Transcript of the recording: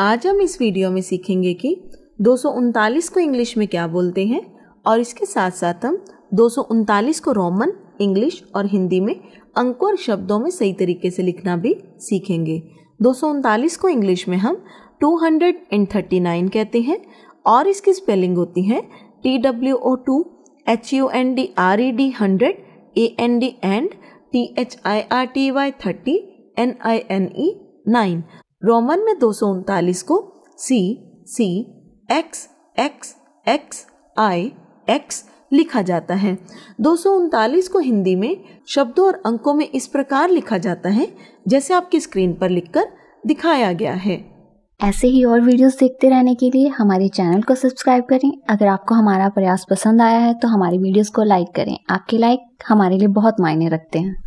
आज हम इस वीडियो में सीखेंगे कि दो को इंग्लिश में क्या बोलते हैं और इसके साथ साथ हम दो को रोमन इंग्लिश और हिंदी में अंकुर और शब्दों में सही तरीके से लिखना भी सीखेंगे दो को इंग्लिश में हम 239 कहते हैं और इसकी स्पेलिंग होती है T W O two H U N D R E D hundred A N D and T H I R T Y thirty N I N E nine Roman में दो को C C X X X I X लिखा जाता है दो को हिंदी में शब्दों और अंकों में इस प्रकार लिखा जाता है जैसे आपकी स्क्रीन पर लिखकर दिखाया गया है ऐसे ही और वीडियोस देखते रहने के लिए हमारे चैनल को सब्सक्राइब करें अगर आपको हमारा प्रयास पसंद आया है तो हमारी वीडियोस को लाइक करें आपके लाइक हमारे लिए बहुत मायने रखते हैं